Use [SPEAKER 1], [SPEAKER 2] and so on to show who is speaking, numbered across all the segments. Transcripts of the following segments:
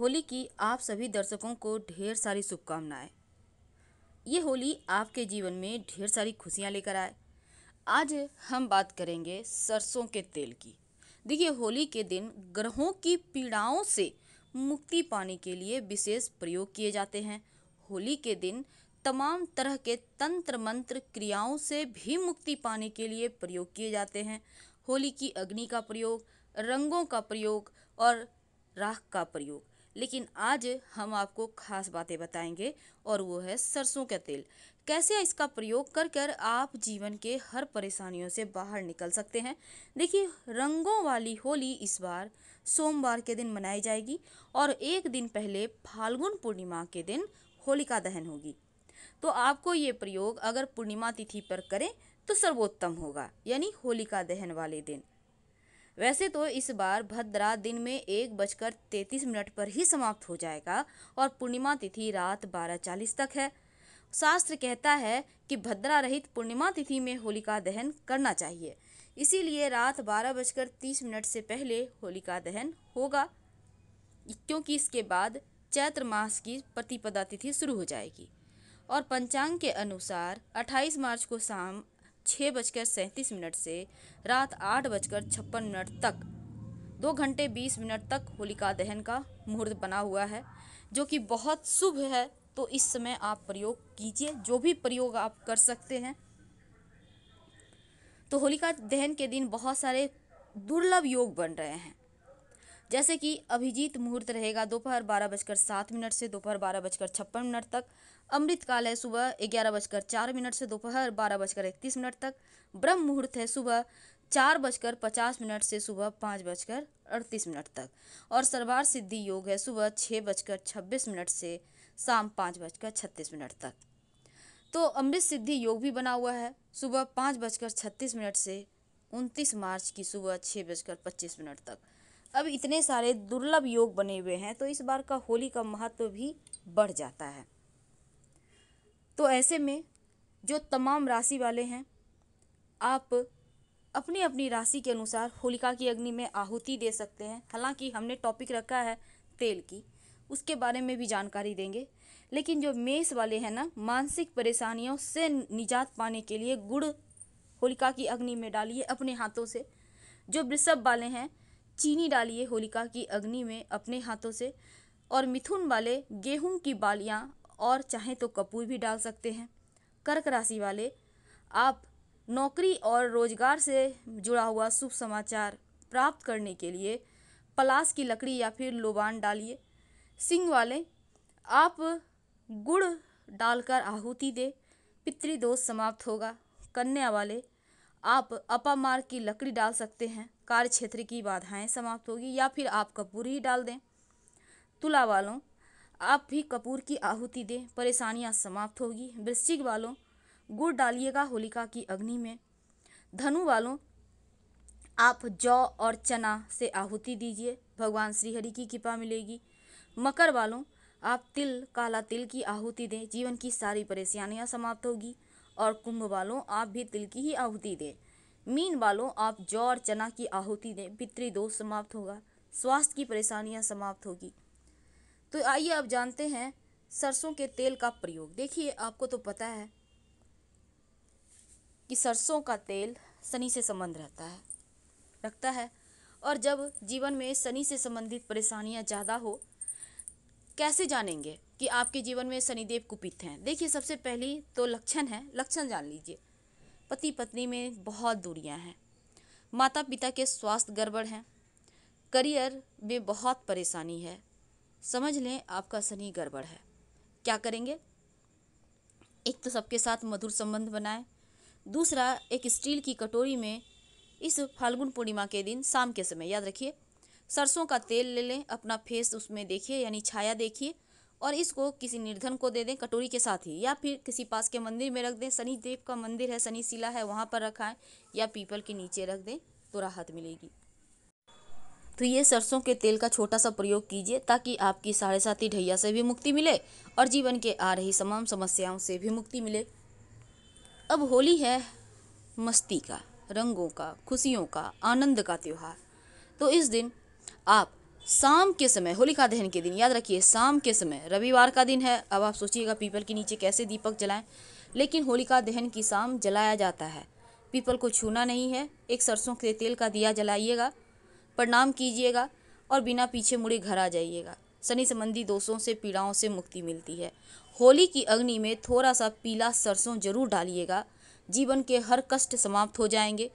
[SPEAKER 1] होली की आप सभी दर्शकों को ढेर सारी शुभकामनाएं ये होली आपके जीवन में ढेर सारी खुशियाँ लेकर आए आज हम बात करेंगे सरसों के तेल की देखिए होली के दिन ग्रहों की पीड़ाओं से मुक्ति पाने के लिए विशेष प्रयोग किए जाते हैं होली के दिन तमाम तरह के तंत्र मंत्र क्रियाओं से भी मुक्ति पाने के लिए प्रयोग किए जाते हैं होली की अग्नि का प्रयोग रंगों का प्रयोग और राख का प्रयोग लेकिन आज हम आपको खास बातें बताएंगे और वो है सरसों का तेल कैसे इसका प्रयोग कर कर आप जीवन के हर परेशानियों से बाहर निकल सकते हैं देखिए रंगों वाली होली इस बार सोमवार के दिन मनाई जाएगी और एक दिन पहले फाल्गुन पूर्णिमा के दिन होलिका दहन होगी तो आपको ये प्रयोग अगर पूर्णिमा तिथि पर करें तो सर्वोत्तम होगा यानी होलिका दहन वाले दिन वैसे तो इस बार भद्रा दिन में एक बजकर तैंतीस मिनट पर ही समाप्त हो जाएगा और पूर्णिमा तिथि रात बारह चालीस तक है शास्त्र कहता है कि भद्रा रहित पूर्णिमा तिथि में होलिका दहन करना चाहिए इसीलिए रात बारह बजकर तीस मिनट से पहले होलिका दहन होगा क्योंकि इसके बाद चैत्र मास की प्रतिपदा तिथि शुरू हो जाएगी और पंचांग के अनुसार 28 मार्च को शाम छः बजकर सैंतीस मिनट से रात आठ बजकर छप्पन मिनट तक दो घंटे बीस मिनट तक होलिका दहन का मुहूर्त बना हुआ है जो कि बहुत शुभ है तो इस समय आप प्रयोग कीजिए जो भी प्रयोग आप कर सकते हैं तो होलिका दहन के दिन बहुत सारे दुर्लभ योग बन रहे हैं जैसे कि अभिजीत मुहूर्त रहेगा दोपहर बारह बजकर सात मिनट से दोपहर बारह बजकर छप्पन मिनट तक अमृतकाल है सुबह ग्यारह बजकर चार मिनट से दोपहर बारह बजकर इकतीस मिनट तक ब्रह्म मुहूर्त है सुबह चार बजकर पचास मिनट से सुबह पाँच बजकर अड़तीस मिनट तक और सरवार सिद्धि योग है सुबह छः बजकर छब्बीस मिनट से शाम पाँच बजकर छत्तीस मिनट तक तो अमृत सिद्धि योग भी बना हुआ है सुबह पाँच बजकर छत्तीस मिनट से उनतीस मार्च की सुबह छः बजकर पच्चीस मिनट तक अब इतने सारे दुर्लभ योग बने हुए हैं तो इस बार का होली का महत्व भी बढ़ जाता है तो ऐसे में जो तमाम राशि वाले हैं आप अपनी अपनी राशि के अनुसार होलिका की अग्नि में आहुति दे सकते हैं हालांकि हमने टॉपिक रखा है तेल की उसके बारे में भी जानकारी देंगे लेकिन जो मेष वाले हैं ना मानसिक परेशानियों से निजात पाने के लिए गुड़ होलिका की अग्नि में डालिए अपने हाथों से जो वृषभ वाले हैं चीनी डालिए होलिका की अग्नि में अपने हाथों से और मिथुन वाले गेहूं की बालियां और चाहे तो कपूर भी डाल सकते हैं कर्क राशि वाले आप नौकरी और रोजगार से जुड़ा हुआ शुभ समाचार प्राप्त करने के लिए पलास की लकड़ी या फिर लोबान डालिए सिंह वाले आप गुड़ डालकर आहूति दे पितृदोष समाप्त होगा कन्या वाले आप अपामार्ग की लकड़ी डाल सकते हैं कार्य क्षेत्र की बाधाएं समाप्त होगी या फिर आप कपूर ही डाल दें तुला वालों आप भी कपूर की आहुति दें परेशानियां समाप्त होगी वृश्चिक वालों गुड़ डालिएगा होलिका की अग्नि में धनु वालों आप जौ और चना से आहुति दीजिए भगवान श्रीहरि की कृपा मिलेगी मकर वालों आप तिल काला तिल की आहुति दें जीवन की सारी परेशानियां समाप्त होगी और कुंभ वालों आप भी तिल की ही आहुति दें मीन वालों आप जौ और चना की आहुति दें पितृदोष समाप्त होगा स्वास्थ्य की परेशानियां समाप्त होगी तो आइए आप जानते हैं सरसों के तेल का प्रयोग देखिए आपको तो पता है कि सरसों का तेल शनि से संबंध रहता है रखता है और जब जीवन में शनि से संबंधित परेशानियां ज़्यादा हो कैसे जानेंगे कि आपके जीवन में शनिदेव कुपित हैं देखिए सबसे पहली तो लक्षण है लक्षण जान लीजिए पति पत्नी में बहुत दूरियां हैं माता पिता के स्वास्थ्य गड़बड़ हैं करियर में बहुत परेशानी है समझ लें आपका शनि गड़बड़ है क्या करेंगे एक तो सबके साथ मधुर संबंध बनाएं दूसरा एक स्टील की कटोरी में इस फाल्गुन पूर्णिमा के दिन शाम के समय याद रखिए सरसों का तेल ले लें अपना फेस उसमें देखिए यानी छाया देखिए और इसको किसी निर्धन को दे दें कटोरी के साथ ही या फिर किसी पास के मंदिर में रख दें शनि देव का मंदिर है शनि शिला है वहाँ पर रखाएं या पीपल के नीचे रख दें तो राहत मिलेगी तो ये सरसों के तेल का छोटा सा प्रयोग कीजिए ताकि आपकी साढ़े साथी ढैया से भी मुक्ति मिले और जीवन के आ रही तमाम समस्याओं से भी मुक्ति मिले अब होली है मस्ती का रंगों का खुशियों का आनंद का त्यौहार तो इस दिन आप शाम के समय होलिका दहन के दिन याद रखिए शाम के समय रविवार का दिन है अब आप सोचिएगा पीपल के नीचे कैसे दीपक जलाएं लेकिन होलिका दहन की शाम जलाया जाता है पीपल को छूना नहीं है एक सरसों के तेल का दिया जलाइएगा प्रणाम कीजिएगा और बिना पीछे मुड़े घर आ जाइएगा शनि संबंधी दोषों से पीड़ाओं से मुक्ति मिलती है होली की अग्नि में थोड़ा सा पीला सरसों जरूर डालिएगा जीवन के हर कष्ट समाप्त हो जाएंगे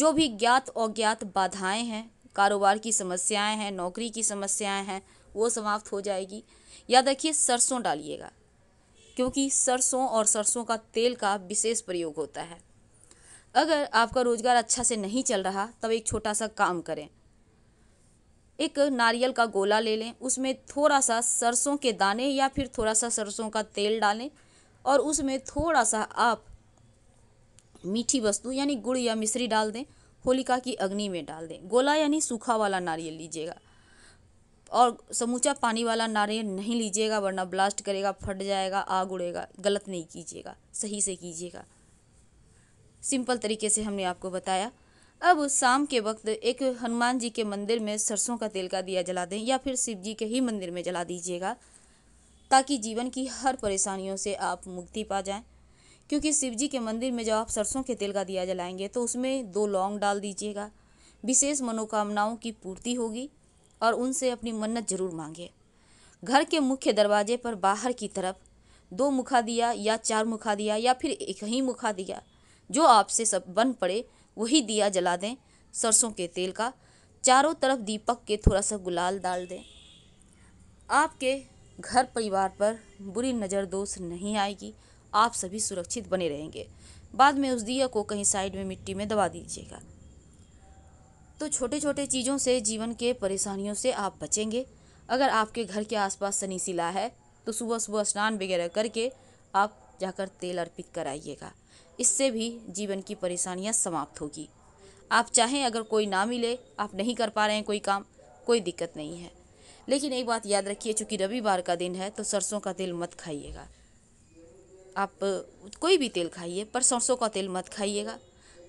[SPEAKER 1] जो भी ज्ञात अज्ञात बाधाएं हैं कारोबार की समस्याएं हैं नौकरी की समस्याएं हैं वो समाप्त हो जाएगी याद रखिए सरसों डालिएगा क्योंकि सरसों और सरसों का तेल का विशेष प्रयोग होता है अगर आपका रोज़गार अच्छा से नहीं चल रहा तब एक छोटा सा काम करें एक नारियल का गोला ले लें उसमें थोड़ा सा सरसों के दाने या फिर थोड़ा सा सरसों का तेल डालें और उसमें थोड़ा सा आप मीठी वस्तु यानी गुड़ या मिश्री डाल दें होलिका की अग्नि में डाल दें गोला यानी सूखा वाला नारियल लीजिएगा और समूचा पानी वाला नारियल नहीं लीजिएगा वरना ब्लास्ट करेगा फट जाएगा आग उड़ेगा गलत नहीं कीजिएगा सही से कीजिएगा सिंपल तरीके से हमने आपको बताया अब शाम के वक्त एक हनुमान जी के मंदिर में सरसों का तेल का दिया जला दें या फिर शिव जी के ही मंदिर में जला दीजिएगा ताकि जीवन की हर परेशानियों से आप मुक्ति पा जाएं क्योंकि शिव जी के मंदिर में जब आप सरसों के तेल का दिया जलाएंगे तो उसमें दो लौंग डाल दीजिएगा विशेष मनोकामनाओं की पूर्ति होगी और उनसे अपनी मन्नत जरूर मांगे घर के मुख्य दरवाजे पर बाहर की तरफ दो मुखा दिया या चार मुखा दिया या फिर एक ही मुखा दिया जो आपसे सब बन पड़े वही दिया जला दें सरसों के तेल का चारों तरफ दीपक के थोड़ा सा गुलाल डाल दें आपके घर परिवार पर बुरी नज़र दोष नहीं आएगी आप सभी सुरक्षित बने रहेंगे बाद में उस दिया को कहीं साइड में मिट्टी में दबा दीजिएगा तो छोटे छोटे चीज़ों से जीवन के परेशानियों से आप बचेंगे अगर आपके घर के आसपास शनि शिला है तो सुबह सुबह स्नान वगैरह करके आप जाकर तेल अर्पित कराइएगा इससे भी जीवन की परेशानियां समाप्त होगी आप चाहें अगर कोई ना मिले आप नहीं कर पा रहे हैं कोई काम कोई दिक्कत नहीं है लेकिन एक बात याद रखिए चूँकि रविवार का दिन है तो सरसों का तेल मत खाइएगा आप कोई भी तेल खाइए पर सरसों का तेल मत खाइएगा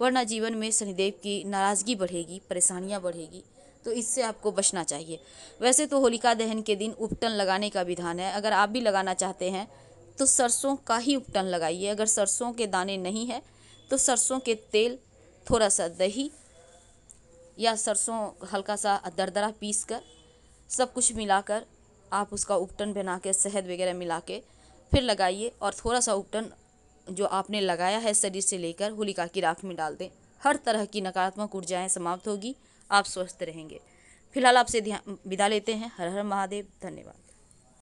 [SPEAKER 1] वरना जीवन में शनिदेव की नाराज़गी बढ़ेगी परेशानियाँ बढ़ेगी तो इससे आपको बचना चाहिए वैसे तो होलिका दहन के दिन उपटन लगाने का विधान है अगर आप भी लगाना चाहते हैं तो सरसों का ही उपटन लगाइए अगर सरसों के दाने नहीं हैं तो सरसों के तेल थोड़ा सा दही या सरसों हल्का सा दरदरा पीस कर सब कुछ मिलाकर आप उसका उपटन बना के शहद वगैरह मिला के फिर लगाइए और थोड़ा सा उपटन जो आपने लगाया है शरीर से लेकर होलिका की राख में डाल दें हर तरह की नकारात्मक ऊर्जाएं समाप्त होगी आप स्वस्थ रहेंगे फिलहाल आपसे ध्यान विदा लेते हैं हर हर महादेव धन्यवाद